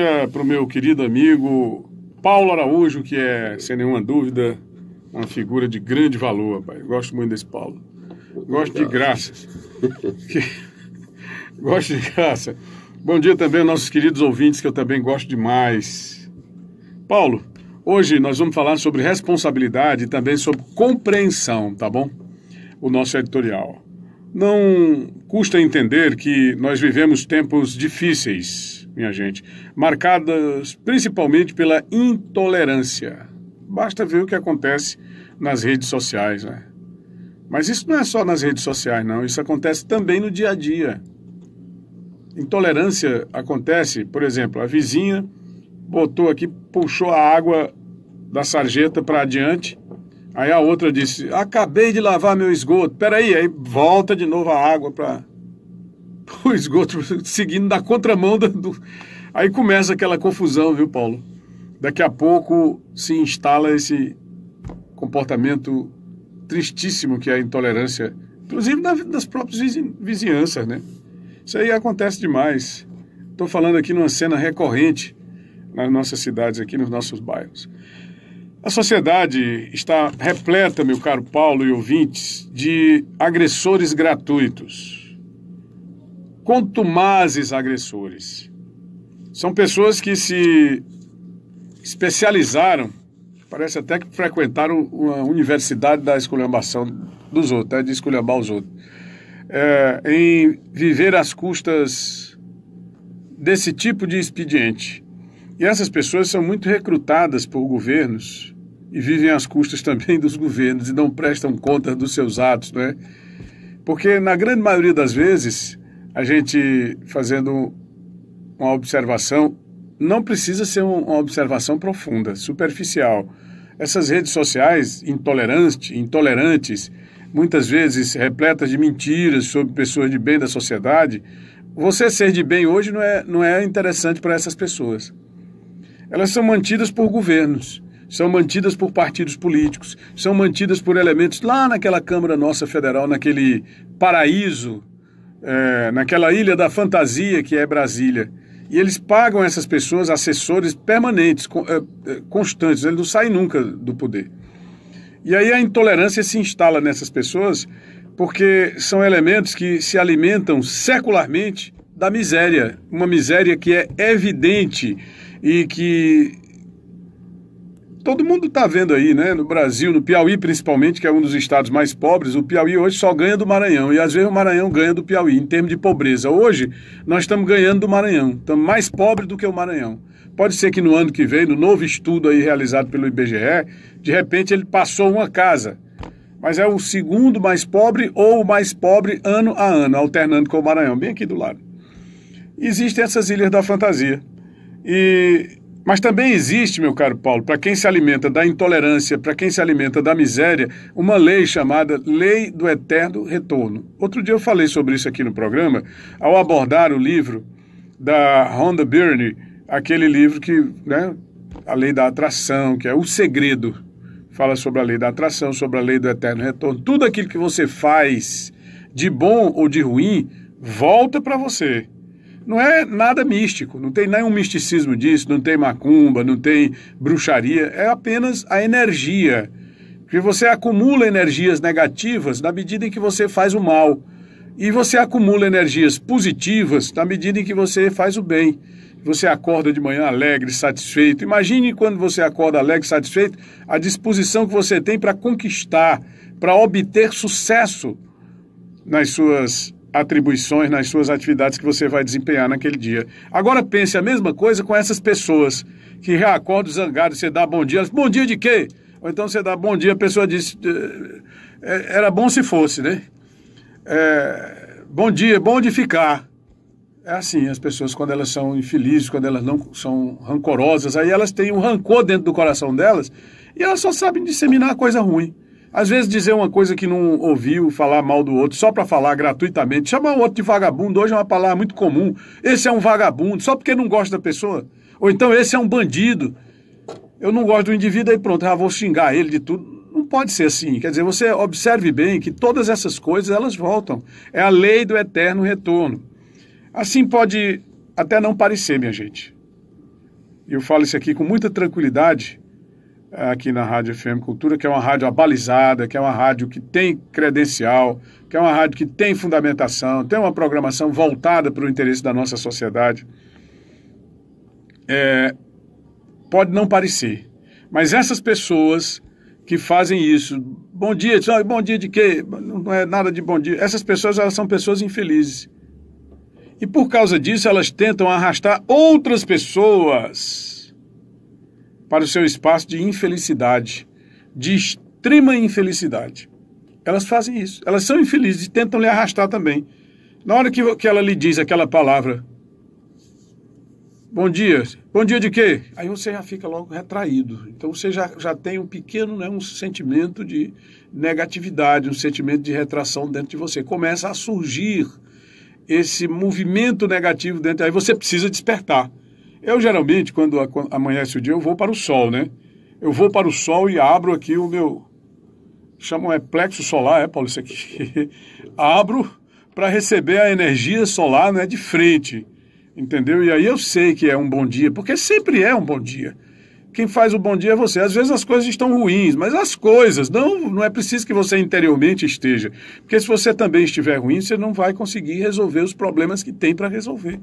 É, para o meu querido amigo Paulo Araújo, que é, sem nenhuma dúvida, uma figura de grande valor, rapaz. Gosto muito desse Paulo. Gosto de graça. gosto de graça. Bom dia também aos nossos queridos ouvintes, que eu também gosto demais. Paulo, hoje nós vamos falar sobre responsabilidade e também sobre compreensão, tá bom? O nosso editorial. Não custa entender que nós vivemos tempos difíceis minha gente, marcadas principalmente pela intolerância. Basta ver o que acontece nas redes sociais, né? Mas isso não é só nas redes sociais, não. Isso acontece também no dia a dia. Intolerância acontece, por exemplo, a vizinha botou aqui, puxou a água da sarjeta para adiante. Aí a outra disse: Acabei de lavar meu esgoto. Peraí, aí volta de novo a água para o esgoto seguindo na contramão do, do... Aí começa aquela confusão, viu, Paulo? Daqui a pouco se instala esse comportamento tristíssimo que é a intolerância, inclusive das próprias vizinhanças, né? Isso aí acontece demais. Estou falando aqui numa cena recorrente nas nossas cidades, aqui nos nossos bairros. A sociedade está repleta, meu caro Paulo e ouvintes, de agressores gratuitos contumazes agressores. São pessoas que se especializaram, parece até que frequentaram uma universidade da esculhambação dos outros, né, de esculhambar os outros, é, em viver às custas desse tipo de expediente. E essas pessoas são muito recrutadas por governos e vivem às custas também dos governos e não prestam conta dos seus atos, não é? Porque na grande maioria das vezes a gente fazendo uma observação, não precisa ser uma observação profunda, superficial. Essas redes sociais intolerantes, intolerantes, muitas vezes repletas de mentiras sobre pessoas de bem da sociedade, você ser de bem hoje não é, não é interessante para essas pessoas. Elas são mantidas por governos, são mantidas por partidos políticos, são mantidas por elementos lá naquela Câmara Nossa Federal, naquele paraíso é, naquela ilha da fantasia que é Brasília. E eles pagam essas pessoas assessores permanentes, é, é, constantes, eles não saem nunca do poder. E aí a intolerância se instala nessas pessoas porque são elementos que se alimentam secularmente da miséria, uma miséria que é evidente e que todo mundo está vendo aí, né? No Brasil, no Piauí principalmente, que é um dos estados mais pobres, o Piauí hoje só ganha do Maranhão. E às vezes o Maranhão ganha do Piauí, em termos de pobreza. Hoje, nós estamos ganhando do Maranhão. Estamos mais pobres do que o Maranhão. Pode ser que no ano que vem, no novo estudo aí realizado pelo IBGE, de repente ele passou uma casa. Mas é o segundo mais pobre ou o mais pobre ano a ano, alternando com o Maranhão, bem aqui do lado. Existem essas ilhas da fantasia. E mas também existe, meu caro Paulo, para quem se alimenta da intolerância, para quem se alimenta da miséria, uma lei chamada Lei do Eterno Retorno. Outro dia eu falei sobre isso aqui no programa, ao abordar o livro da Rhonda Byrne, aquele livro que, né, a lei da atração, que é o segredo. Fala sobre a lei da atração, sobre a lei do eterno retorno. Tudo aquilo que você faz, de bom ou de ruim, volta para você não é nada místico, não tem nenhum misticismo disso, não tem macumba, não tem bruxaria, é apenas a energia. Porque você acumula energias negativas na medida em que você faz o mal. E você acumula energias positivas na medida em que você faz o bem. Você acorda de manhã alegre, satisfeito. Imagine quando você acorda alegre, satisfeito, a disposição que você tem para conquistar, para obter sucesso nas suas atribuições, nas suas atividades que você vai desempenhar naquele dia. Agora pense a mesma coisa com essas pessoas que reacordam zangados, você dá bom dia, bom dia de quê? Ou então você dá bom dia, a pessoa diz, é, é, era bom se fosse, né? É, bom dia, é bom de ficar. É assim, as pessoas quando elas são infelizes, quando elas não são rancorosas, aí elas têm um rancor dentro do coração delas e elas só sabem disseminar coisa ruim. Às vezes dizer uma coisa que não ouviu, falar mal do outro, só para falar gratuitamente. Chamar o outro de vagabundo hoje é uma palavra muito comum. Esse é um vagabundo, só porque não gosta da pessoa. Ou então esse é um bandido. Eu não gosto do indivíduo, aí pronto, já vou xingar ele de tudo. Não pode ser assim. Quer dizer, você observe bem que todas essas coisas, elas voltam. É a lei do eterno retorno. Assim pode até não parecer, minha gente. Eu falo isso aqui com muita tranquilidade, aqui na Rádio FM Cultura, que é uma rádio abalizada, que é uma rádio que tem credencial, que é uma rádio que tem fundamentação, tem uma programação voltada para o interesse da nossa sociedade. É, pode não parecer, mas essas pessoas que fazem isso, bom dia, ah, bom dia de quê? Não é nada de bom dia. Essas pessoas elas são pessoas infelizes. E por causa disso, elas tentam arrastar outras pessoas para o seu espaço de infelicidade, de extrema infelicidade. Elas fazem isso. Elas são infelizes e tentam lhe arrastar também. Na hora que, que ela lhe diz aquela palavra, bom dia, bom dia de quê? Aí você já fica logo retraído. Então você já, já tem um pequeno né, um sentimento de negatividade, um sentimento de retração dentro de você. Começa a surgir esse movimento negativo dentro. Aí você precisa despertar. Eu geralmente, quando amanhece o dia, eu vou para o sol, né? Eu vou para o sol e abro aqui o meu. Chamam é plexo solar, é, Paulo, isso aqui. abro para receber a energia solar né, de frente. Entendeu? E aí eu sei que é um bom dia, porque sempre é um bom dia. Quem faz o bom dia é você. Às vezes as coisas estão ruins, mas as coisas, não, não é preciso que você interiormente esteja. Porque se você também estiver ruim, você não vai conseguir resolver os problemas que tem para resolver.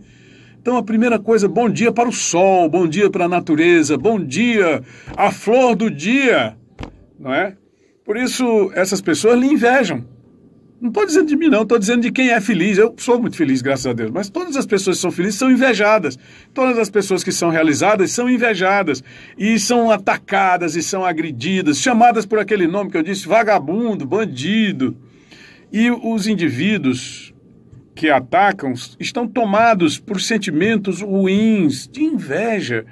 Então, a primeira coisa, bom dia para o sol, bom dia para a natureza, bom dia, a flor do dia, não é? Por isso, essas pessoas lhe invejam. Não estou dizendo de mim, não, estou dizendo de quem é feliz. Eu sou muito feliz, graças a Deus, mas todas as pessoas que são felizes são invejadas. Todas as pessoas que são realizadas são invejadas. E são atacadas, e são agredidas, chamadas por aquele nome que eu disse, vagabundo, bandido. E os indivíduos que atacam estão tomados por sentimentos ruins, de inveja,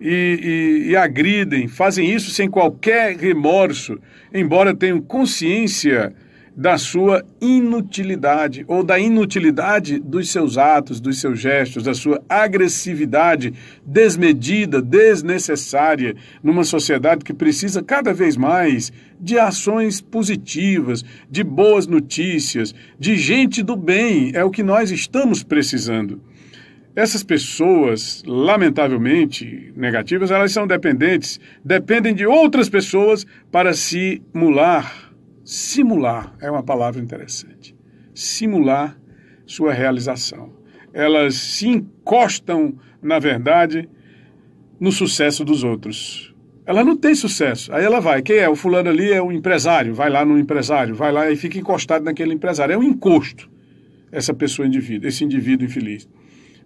e, e, e, agridem, fazem isso sem qualquer remorso, embora tenham consciência da sua inutilidade ou da inutilidade dos seus atos, dos seus gestos, da sua agressividade desmedida, desnecessária, numa sociedade que precisa cada vez mais de ações positivas, de boas notícias, de gente do bem, é o que nós estamos precisando. Essas pessoas, lamentavelmente negativas, elas são dependentes, dependem de outras pessoas para simular simular é uma palavra interessante. Simular sua realização. Elas se encostam, na verdade, no sucesso dos outros. Ela não tem sucesso. Aí ela vai. Quem é? O fulano ali é um empresário. Vai lá no empresário, vai lá e fica encostado naquele empresário. É um encosto essa pessoa indivíduo, esse indivíduo infeliz.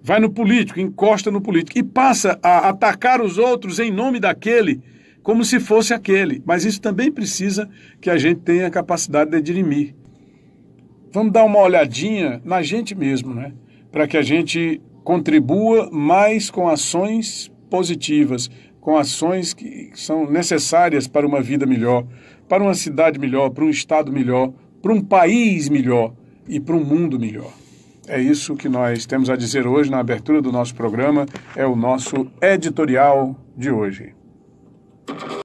Vai no político, encosta no político e passa a atacar os outros em nome daquele como se fosse aquele. Mas isso também precisa que a gente tenha a capacidade de dirimir. Vamos dar uma olhadinha na gente mesmo, né? Para que a gente contribua mais com ações positivas, com ações que são necessárias para uma vida melhor, para uma cidade melhor, para um estado melhor, para um país melhor e para um mundo melhor. É isso que nós temos a dizer hoje na abertura do nosso programa, é o nosso editorial de hoje.